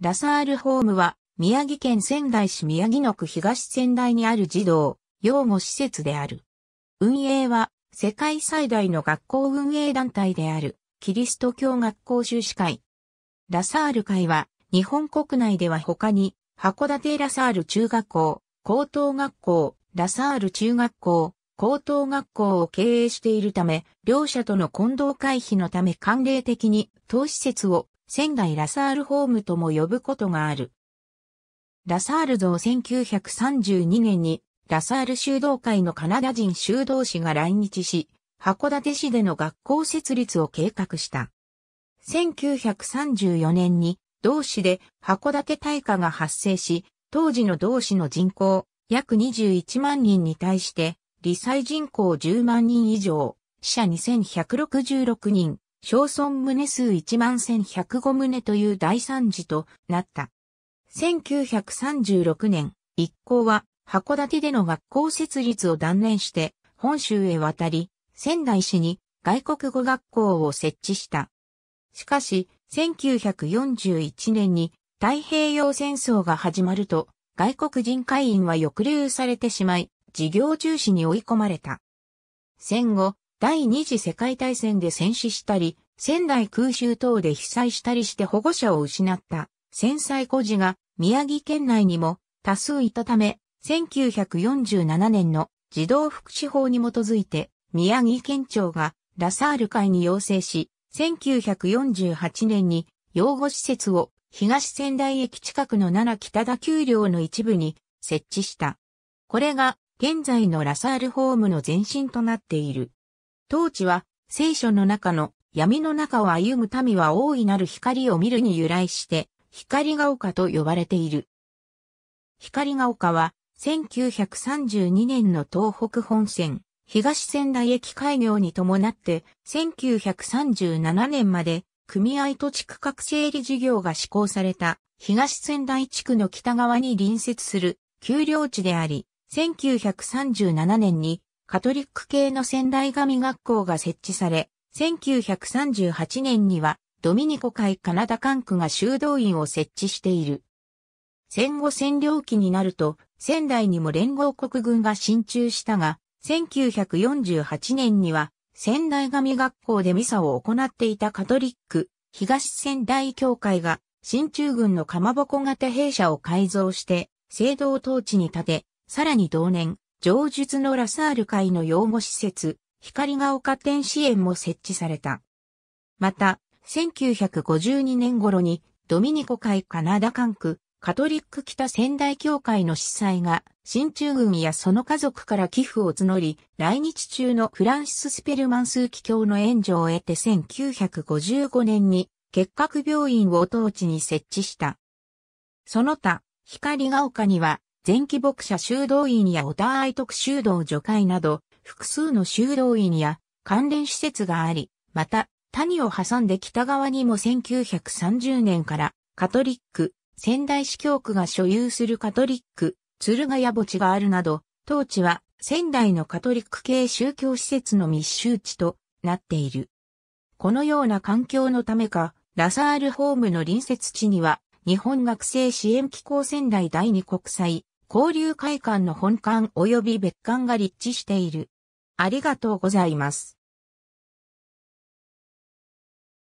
ラサールホームは、宮城県仙台市宮城野区東仙台にある児童、養護施設である。運営は、世界最大の学校運営団体である、キリスト教学校修士会。ラサール会は、日本国内では他に、函館ラサール中学校、高等学校、ラサール中学校、高等学校を経営しているため、両者との混同回避のため慣例的に当施設を仙台ラサールホームとも呼ぶことがある。ラサール像1932年にラサール修道会のカナダ人修道士が来日し、函館市での学校設立を計画した。1934年に同市で函館大火が発生し、当時の同市の人口約21万人に対して理災人口10万人以上、死者2166人、小村棟数1万1105棟という大惨事となった。1936年、一行は函館での学校設立を断念して本州へ渡り、仙台市に外国語学校を設置した。しかし、1941年に太平洋戦争が始まると、外国人会員は抑留されてしまい、事業中止に追い込まれた。戦後、第二次世界大戦で戦死したり、仙台空襲等で被災したりして保護者を失った戦災孤児が宮城県内にも多数いたため、1947年の児童福祉法に基づいて宮城県庁がラサール会に要請し、1948年に養護施設を東仙台駅近くの奈良北田丘陵の一部に設置した。これが現在のラサールホームの前身となっている。当地は、聖書の中の闇の中を歩む民は大いなる光を見るに由来して、光が丘と呼ばれている。光が丘は、1932年の東北本線、東仙台駅開業に伴って、1937年まで、組合と地区画整理事業が施行された、東仙台地区の北側に隣接する、丘陵地であり、1937年にカトリック系の仙台神学校が設置され、1938年にはドミニコ会カナダ管区が修道院を設置している。戦後占領期になると仙台にも連合国軍が進駐したが、1948年には仙台神学校でミサを行っていたカトリック東仙台教会が進駐軍のかまぼこ型兵舎を改造して、聖堂統治に立て、さらに同年、上述のラサール会の養護施設、光が丘天支援も設置された。また、1952年頃に、ドミニコ会カナダ管区、カトリック北仙台教会の司祭が、新中軍やその家族から寄付を募り、来日中のフランシス・スペルマン数機教の援助を得て1955年に、結核病院を当地に設置した。その他、光が丘には、前期牧者修道院やオタアイトク修道助会など、複数の修道院や関連施設があり、また、谷を挟んで北側にも1930年からカトリック、仙台市教区が所有するカトリック、鶴ヶ谷墓地があるなど、当地は仙台のカトリック系宗教施設の密集地となっている。このような環境のためか、ラサールホームの隣接地には、日本学生支援機構仙台第二国際交流会館の本館及び別館が立地している。ありがとうございます。